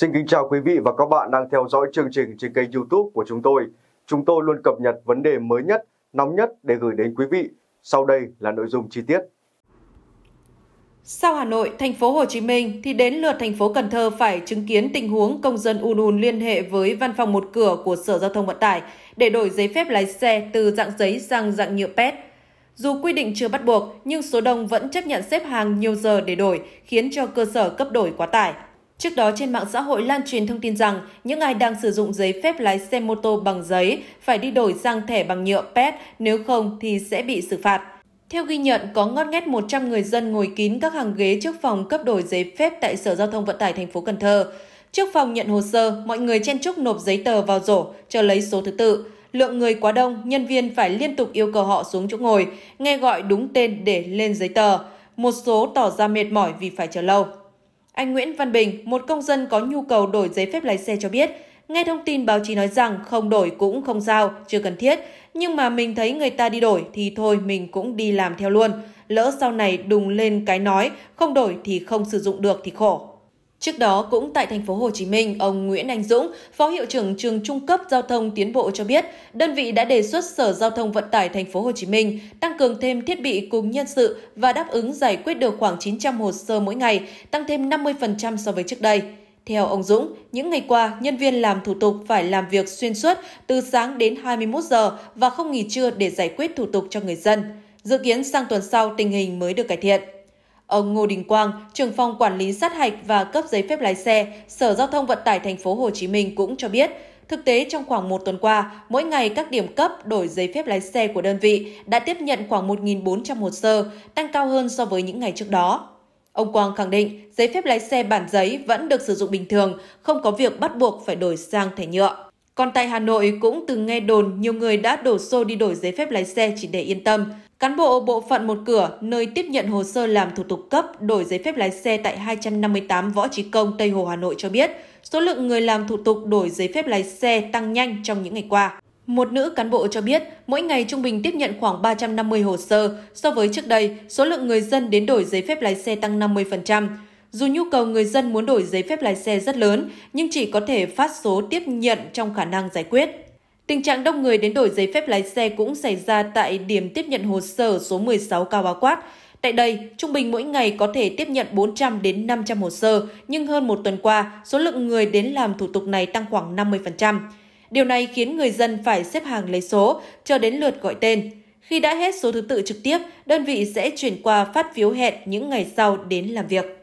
Xin kính chào quý vị và các bạn đang theo dõi chương trình trên kênh youtube của chúng tôi. Chúng tôi luôn cập nhật vấn đề mới nhất, nóng nhất để gửi đến quý vị. Sau đây là nội dung chi tiết. Sau Hà Nội, thành phố Hồ Chí Minh thì đến lượt thành phố Cần Thơ phải chứng kiến tình huống công dân ùn ùn liên hệ với văn phòng một cửa của Sở Giao thông Vận tải để đổi giấy phép lái xe từ dạng giấy sang dạng nhựa PET. Dù quy định chưa bắt buộc, nhưng số đông vẫn chấp nhận xếp hàng nhiều giờ để đổi, khiến cho cơ sở cấp đổi quá tải. Trước đó trên mạng xã hội lan truyền thông tin rằng những ai đang sử dụng giấy phép lái xe mô tô bằng giấy phải đi đổi sang thẻ bằng nhựa PET, nếu không thì sẽ bị xử phạt. Theo ghi nhận, có ngót nghét 100 người dân ngồi kín các hàng ghế trước phòng cấp đổi giấy phép tại Sở Giao thông Vận tải thành phố Cần Thơ. Trước phòng nhận hồ sơ, mọi người chen chúc nộp giấy tờ vào rổ, chờ lấy số thứ tự. Lượng người quá đông, nhân viên phải liên tục yêu cầu họ xuống chỗ ngồi, nghe gọi đúng tên để lên giấy tờ. Một số tỏ ra mệt mỏi vì phải chờ lâu. Anh Nguyễn Văn Bình, một công dân có nhu cầu đổi giấy phép lái xe cho biết, nghe thông tin báo chí nói rằng không đổi cũng không sao, chưa cần thiết, nhưng mà mình thấy người ta đi đổi thì thôi mình cũng đi làm theo luôn. Lỡ sau này đùng lên cái nói, không đổi thì không sử dụng được thì khổ. Trước đó cũng tại thành phố Hồ Chí Minh, ông Nguyễn Anh Dũng, Phó hiệu trưởng trường Trung cấp Giao thông Tiến bộ cho biết, đơn vị đã đề xuất Sở Giao thông Vận tải thành phố Hồ Chí Minh tăng cường thêm thiết bị cùng nhân sự và đáp ứng giải quyết được khoảng 900 hồ sơ mỗi ngày, tăng thêm 50% so với trước đây. Theo ông Dũng, những ngày qua, nhân viên làm thủ tục phải làm việc xuyên suốt từ sáng đến 21 giờ và không nghỉ trưa để giải quyết thủ tục cho người dân. Dự kiến sang tuần sau tình hình mới được cải thiện. Ông Ngô Đình Quang, trưởng phòng quản lý sát hạch và cấp giấy phép lái xe, Sở Giao thông Vận tải thành phố Hồ Chí Minh cũng cho biết, Thực tế trong khoảng một tuần qua, mỗi ngày các điểm cấp đổi giấy phép lái xe của đơn vị đã tiếp nhận khoảng 1.400 hồ sơ, tăng cao hơn so với những ngày trước đó. Ông Quang khẳng định giấy phép lái xe bản giấy vẫn được sử dụng bình thường, không có việc bắt buộc phải đổi sang thẻ nhựa. Còn tại Hà Nội cũng từng nghe đồn nhiều người đã đổ xô đi đổi giấy phép lái xe chỉ để yên tâm. Cán bộ bộ phận một cửa, nơi tiếp nhận hồ sơ làm thủ tục cấp đổi giấy phép lái xe tại 258 Võ Trí Công, Tây Hồ, Hà Nội cho biết, số lượng người làm thủ tục đổi giấy phép lái xe tăng nhanh trong những ngày qua. Một nữ cán bộ cho biết, mỗi ngày trung bình tiếp nhận khoảng 350 hồ sơ. So với trước đây, số lượng người dân đến đổi giấy phép lái xe tăng 50%. Dù nhu cầu người dân muốn đổi giấy phép lái xe rất lớn, nhưng chỉ có thể phát số tiếp nhận trong khả năng giải quyết. Tình trạng đông người đến đổi giấy phép lái xe cũng xảy ra tại điểm tiếp nhận hồ sơ số 16 Cao Bá Quát. Tại đây, trung bình mỗi ngày có thể tiếp nhận 400 đến 500 hồ sơ, nhưng hơn một tuần qua, số lượng người đến làm thủ tục này tăng khoảng 50%. Điều này khiến người dân phải xếp hàng lấy số, chờ đến lượt gọi tên. Khi đã hết số thứ tự trực tiếp, đơn vị sẽ chuyển qua phát phiếu hẹn những ngày sau đến làm việc.